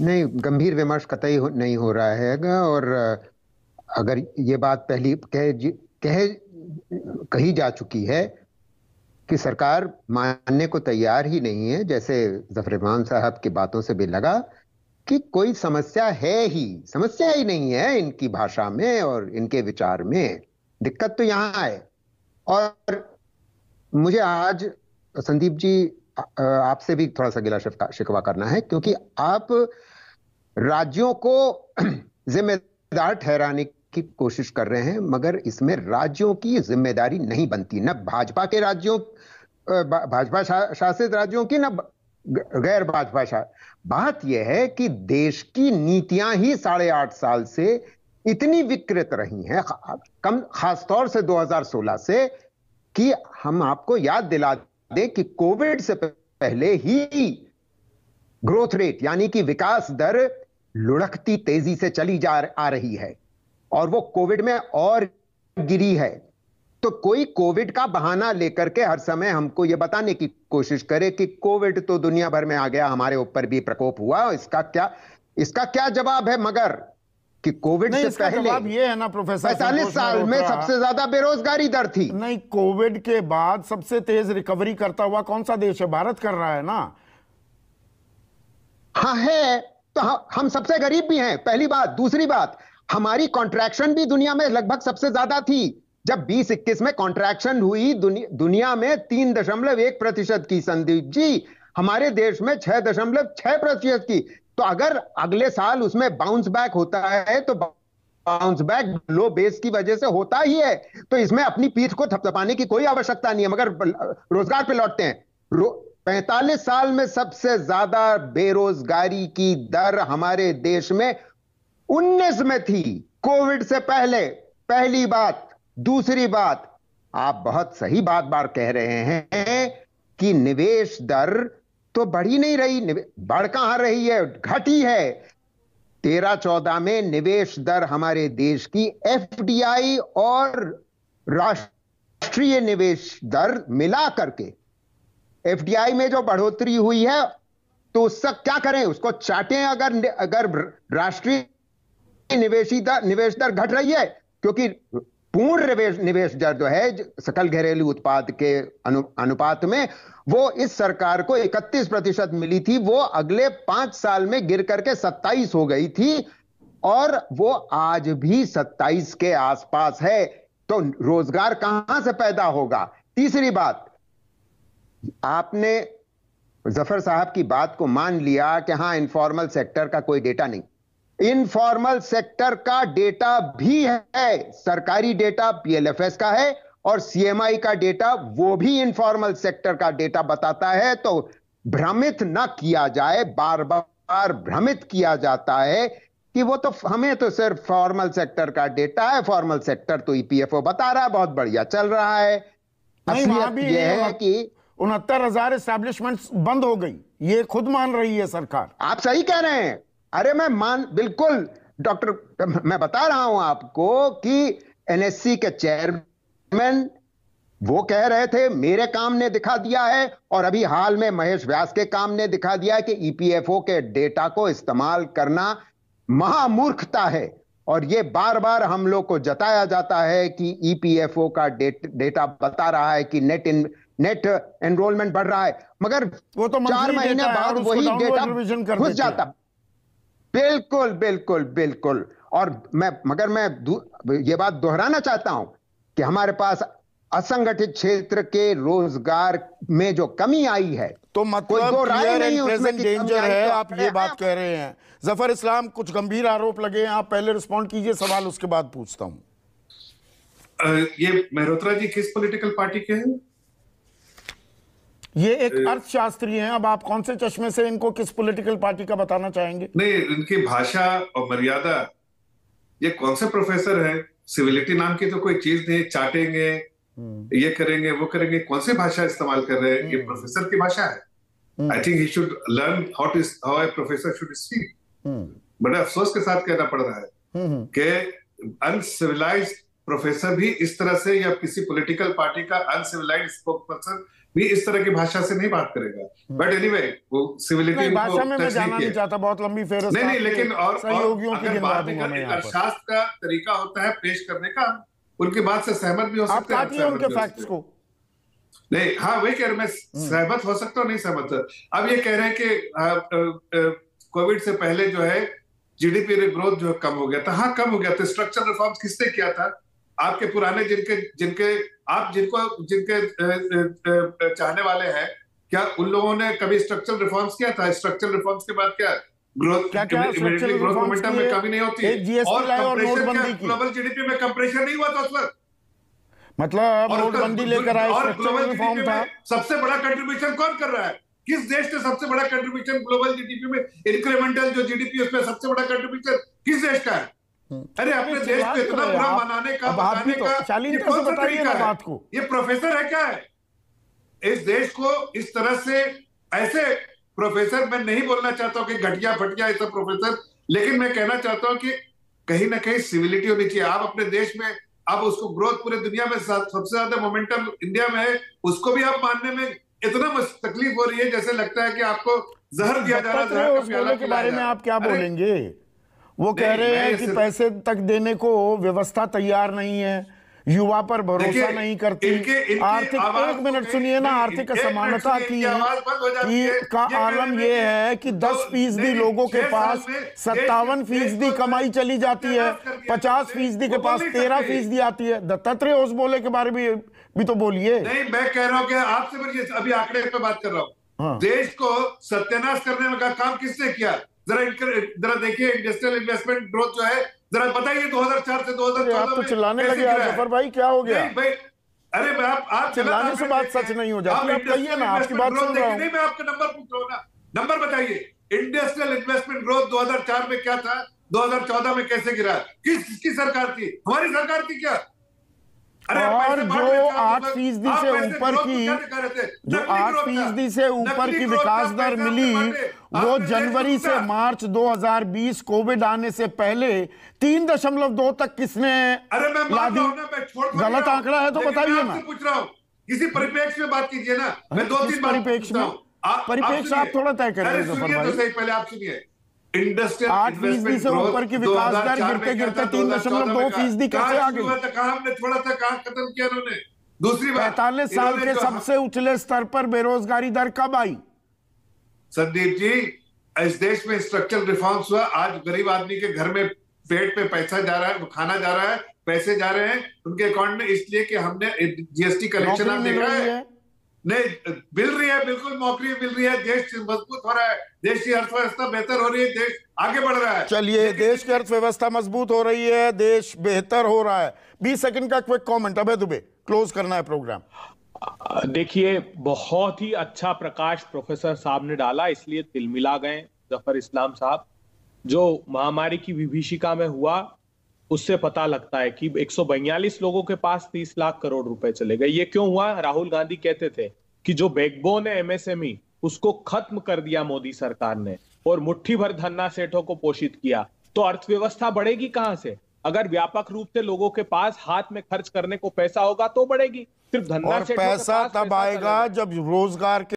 नहीं गंभीर विमर्श कतई हो, नहीं हो रहा है और अगर ये बात पहली कह कह कही जा चुकी है कि सरकार मानने को तैयार ही नहीं है जैसे जफरमान साहब की बातों से भी लगा कि कोई समस्या है ही समस्या ही नहीं है इनकी भाषा में और इनके विचार में दिक्कत तो यहाँ है और मुझे आज संदीप जी आपसे भी थोड़ा सा गिला शिकवा करना है क्योंकि आप राज्यों को जिम्मेदार ठहराने की कोशिश कर रहे हैं मगर इसमें राज्यों की जिम्मेदारी नहीं बनती न भाजपा के राज्यों भाजपा शा, शासित राज्यों की न गैर भाजपा शा बात यह है कि देश की नीतियां ही साढ़े आठ साल से इतनी विकृत रही हैं कम खासतौर से 2016 से कि हम आपको याद दिला दें कि कोविड से पहले ही ग्रोथ रेट यानी कि विकास दर लुढ़कती तेजी से चली जा आ रही है और वो कोविड में और गिरी है तो कोई कोविड का बहाना लेकर के हर समय हमको ये बताने की कोशिश करे कि कोविड तो दुनिया भर में आ गया हमारे ऊपर भी प्रकोप हुआ इसका क्या इसका क्या जवाब है मगर कि कोविड से पहले जवाब ये है ना प्रोफेसर पैतालीस साल में सबसे ज्यादा बेरोजगारी दर थी नहीं कोविड के बाद सबसे तेज रिकवरी करता हुआ कौन सा देश है भारत कर रहा है ना हाँ है तो हम, हम सबसे गरीब भी हैं पहली बात दूसरी बात हमारी कॉन्ट्रैक्शन भी दुनिया में लगभग सबसे ज्यादा थी जब बीस इक्कीस में कॉन्ट्रैक्शन हुई दुनि, दुनिया में तीन दशमलव एक प्रतिशत की संदीप जी हमारे देश में छह दशमलव छह प्रतिशत की तो अगर अगले साल उसमें बाउंस बैक होता है तो बाउंस बैक लो बेस की वजह से होता ही है तो इसमें अपनी पीठ को थपथपाने की कोई आवश्यकता नहीं है मगर रोजगार पे लौटते हैं पैंतालीस साल में सबसे ज्यादा बेरोजगारी की दर हमारे देश में उन्नीस में थी कोविड से पहले पहली बात दूसरी बात आप बहुत सही बात बार कह रहे हैं कि निवेश दर तो बढ़ी नहीं रही बढ़ कहां रही है घटी है तेरह चौदह में निवेश दर हमारे देश की एफडीआई और राष्ट्रीय निवेश दर मिला करके एफडीआई में जो बढ़ोतरी हुई है तो उसका क्या करें उसको चाटे अगर अगर राष्ट्रीय निवेशी दर निवेश दर घट रही है क्योंकि पूर्ण निवेश दर जो है सकल घरेलू उत्पाद के अनु, अनुपात में वो इस सरकार को 31 प्रतिशत मिली थी वो अगले पांच साल में गिर करके 27 हो गई थी और वो आज भी 27 के आसपास है तो रोजगार कहां से पैदा होगा तीसरी बात आपने जफर साहब की बात को मान लिया कि हाँ इनफॉर्मल सेक्टर का कोई डेटा नहीं इनफॉर्मल सेक्टर का डेटा भी है सरकारी डेटा पीएलएफएस का है और सीएमआई का डेटा वो भी इनफॉर्मल सेक्टर का डेटा बताता है तो भ्रमित ना किया जाए बार बार भ्रमित किया जाता है कि वो तो हमें तो सिर्फ फॉर्मल सेक्टर का डेटा है फॉर्मल सेक्टर तो ईपीएफओ e बता रहा है बहुत बढ़िया चल रहा है ये है कि उनहत्तर हजार स्टैब्लिशमेंट बंद हो गई ये खुद मान रही है सरकार आप सही कह रहे हैं अरे मैं मान बिल्कुल डॉक्टर मैं बता रहा हूं आपको कि एनएससी के चेयरमैन वो कह रहे थे मेरे काम ने दिखा दिया है और अभी हाल में महेश व्यास के काम ने दिखा दिया है कि ईपीएफओ e के डेटा को इस्तेमाल करना महामूर्खता है और ये बार बार हम लोग को जताया जाता है कि ईपीएफओ e का डेट, डेटा बता रहा है कि नेट इन नेट एनरोलमेंट बढ़ रहा है मगर वो तो चार महीने बाद वही डेटा घुस जाता बिल्कुल बिल्कुल बिल्कुल और मैं मगर मैं ये बात दोहराना चाहता हूं कि हमारे पास असंगठित क्षेत्र के रोजगार में जो कमी आई है तो मतलब डेंजर है तो आप ये बात कह रहे हैं जफर इस्लाम कुछ गंभीर आरोप लगे हैं आप पहले रिस्पॉन्ड कीजिए सवाल उसके बाद पूछता हूं ये मेहरोत्रा जी किस पॉलिटिकल पार्टी के हैं ये एक अर्थशास्त्री हैं अब आप कौन से चश्मे से इनको किस पॉलिटिकल पार्टी का बताना चाहेंगे नहीं इनकी भाषा और मर्यादा ये कौन से प्रोफेसर है सिविलिटी नाम की तो कोई चीज नहीं चाटेंगे हम्म। ये करेंगे वो करेंगे कौन से भाषा इस्तेमाल कर रहे हैं ये प्रोफेसर हम्म। की भाषा है I think he should learn how to how a professor should speak बड़े अफसोस के साथ कहना पड़ रहा है हम्म, कि अनसिविलाइज्ड प्रोफेसर भी इस तरह से या किसी पॉलिटिकल पार्टी का अनसिविलाइज्ड स्पोक पर्सन भी इस तरह की भाषा से नहीं बात करेगा बट एनी hmm. anyway, वो सिविलिटी भाषा में मैं जाना नहीं चाहता बहुत लंबी फेर नहीं नहीं लेकिन और सहयोगियों की बात अर्थशास्त्र का तरीका होता है पेश करने का उनकी बात से सहमत भी हो सकते हैं उनके फैक्ट्स को नहीं हाँ वही कह रहे मैं hmm. सहमत हो सकता हूँ नहीं सहमत अब ये कह रहे हैं कि कोविड से पहले जो है जीडीपी ग्रोथ जो कम हो गया था हाँ कम हो गया था स्ट्रक्चर रिफॉर्म्स किसने किया था आपके पुराने जिनके जिनके आप जिनको जिनके चाहने वाले हैं क्या उन लोगों ने कभी स्ट्रक्चरल रिफॉर्म्स किया था स्ट्रक्चरल रिफॉर्म्स के बाद क्या ग्रोथ ग्रोथ मोमेंटम में कमी नहीं होती और ग्लोबल जीडीपी में कंप्रेशन नहीं हुआ था उस वक्त मतलब नोटबंदी लेकर आए ग्लोबल रिफॉर्म था सबसे बड़ा कंट्रीब्यूशन कौन कर रहा है किस देश ने सबसे बड़ा कंट्रीब्यूशन ग्लोबल जीडीपी में इंक्रीमेंटल जो जीडीपी उसमें सबसे बड़ा कंट्रीब्यूशन किस देश का है अरे तो अपने देश को इतना बुरा मनाने का बताने तो का चैलेंज कैसे बताइए ना बात को ये प्रोफेसर है क्या है इस देश को इस तरह से ऐसे प्रोफेसर मैं नहीं बोलना चाहता हूँ कि घटिया फटिया ऐसा प्रोफेसर लेकिन मैं कहना चाहता हूँ कि कहीं ना कहीं सिविलिटी होनी चाहिए आप अपने देश में आप उसको ग्रोथ पूरे दुनिया में सबसे ज्यादा मोमेंटम इंडिया में है उसको भी आप मानने में इतना तकलीफ हो रही है जैसे लगता है कि आपको जहर दिया जा रहा है आप क्या बोलेंगे वो कह रहे हैं कि पैसे तक देने को व्यवस्था तैयार नहीं है युवा पर भरोसा नहीं करती आर्थिक एक मिनट सुनिए ना आर्थिक असमानता की, की का आलम ये है कि तो दस फीसदी लोगों के पास सत्तावन फीसदी तो कमाई चली जाती है पचास फीसदी के पास तेरह फीसदी आती है दत्तात्रेय उस बोले के बारे में भी तो बोलिए नहीं मैं कह रहा हूँ कि आपसे अभी आंकड़े पे बात कर रहा हूँ हाँ। देश को सत्यानाश करने का काम किसने किया जरा जरा देखिए इंडस्ट्रियल इन्वेस्टमेंट ग्रोथ जो है जरा बताइए 2004 से 2014 तो चिल्लाने लगे जफर भाई क्या हो गया भाई अरे मैं आप आप चिल्लाने से बात सच नहीं हो जाती आप कहिए ना आपकी बात सुन रहा हूं नहीं मैं आपका नंबर पूछ रहा हूं ना नंबर बताइए इंडस्ट्रियल इन्वेस्टमेंट ग्रोथ 2004 में क्या था 2014 में कैसे गिरा किस किसकी सरकार थी हमारी सरकार थी क्या और जो आठ फीसदी से ऊपर की जो आठ फीसदी से ऊपर की विकास दर मिली वो जनवरी से मार्च 2020 कोविड आने से पहले तीन दशमलव दो तक किसने ला दी तो गलत आंकड़ा है तो बताइए ना पूछ रहा हूँ किसी परिपेक्ष में बात कीजिए ना मैं दो तीन परिपेक्ष में परिपेक्ष आप थोड़ा तय करें तो पहले आप सुनिए इंडस्ट्रियल आठ फीसदी से ऊपर की विकास दर गिरते गिरते तीन दशमलव दो फीसदी कैसे आ गई तो हमने थोड़ा सा कहा खत्म किया उन्होंने दूसरी बात पैतालीस साल के सबसे उछले स्तर पर बेरोजगारी दर कब आई संदीप जी इस देश में स्ट्रक्चरल रिफॉर्म्स हुआ आज गरीब आदमी के घर में पेट पे पैसा जा रहा है खाना जा रहा है पैसे जा रहे हैं उनके अकाउंट में इसलिए कि हमने जीएसटी कलेक्शन देखा है नहीं मिल रही है बिल्कुल नौकरी मिल रही है देश मजबूत हो रहा है देश की अर्थव्यवस्था बेहतर हो रही है देश आगे बढ़ रहा है चलिए देश की अर्थव्यवस्था मजबूत हो रही है देश बेहतर हो रहा है बीस सेकंड का quick comment Abhay Dubey close करना है प्रोग्राम देखिए बहुत ही अच्छा प्रकाश प्रोफेसर साहब ने डाला इसलिए तिलमिला गए जफर इस्लाम साहब जो महामारी की विभीषिका में हुआ उससे पता लगता है कि एक लोगों के पास 30 लाख करोड़ रुपए चले गए ये क्यों हुआ राहुल गांधी कहते थे कि जो बैकबोन है एमएसएमई e, उसको खत्म कर दिया मोदी सरकार ने और मुट्ठी भर धन्ना सेठों को पोषित किया तो अर्थव्यवस्था बढ़ेगी कहां से अगर व्यापक रूप से लोगों के पास हाथ में खर्च करने को पैसा होगा तो बढ़ेगी सिर्फ धन्ना और पैसा तब आएगा जब रोजगार के